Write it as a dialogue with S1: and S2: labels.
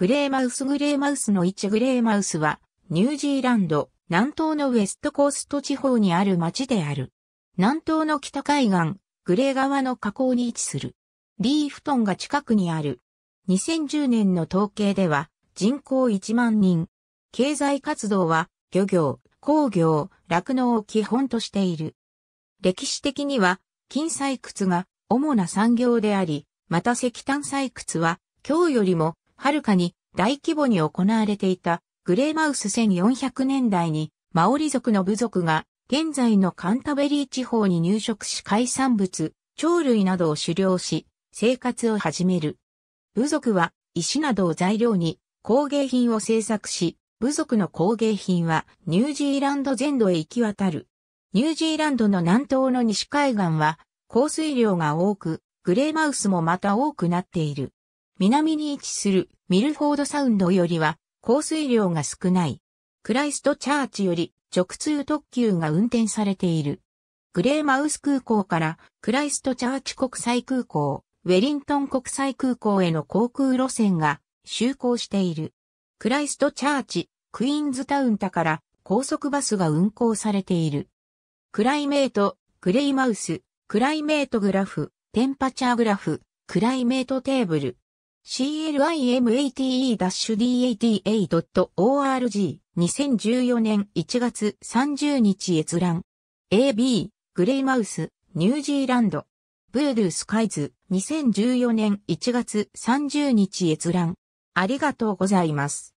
S1: グレーマウスグレーマウスの位置グレーマウスは、ニュージーランド、南東のウェストコースト地方にある町である。南東の北海岸、グレー側の河口に位置する。リーフトンが近くにある。2010年の統計では、人口1万人。経済活動は、漁業、工業、酪農を基本としている。歴史的には、金採掘が主な産業であり、また石炭採掘は、今日よりもはるかに大規模に行われていたグレーマウス1400年代にマオリ族の部族が現在のカンタベリー地方に入植し海産物、鳥類などを狩猟し生活を始める。部族は石などを材料に工芸品を制作し、部族の工芸品はニュージーランド全土へ行き渡る。ニュージーランドの南東の西海岸は降水量が多く、グレーマウスもまた多くなっている。南に位置するミルフォードサウンドよりは降水量が少ない。クライストチャーチより直通特急が運転されている。グレーマウス空港からクライストチャーチ国際空港、ウェリントン国際空港への航空路線が就航している。クライストチャーチ、クイーンズタウンタから高速バスが運行されている。クライメート、グレイマウス、クライメートグラフ、テンパチャーグラフ、クライメートテーブル、CLIMATE-DAT-DAT.org 2014年1月30日閲覧 AB グレイマウスニュージーランドブードゥスカイズ2014年1月30日閲覧ありがとうございます。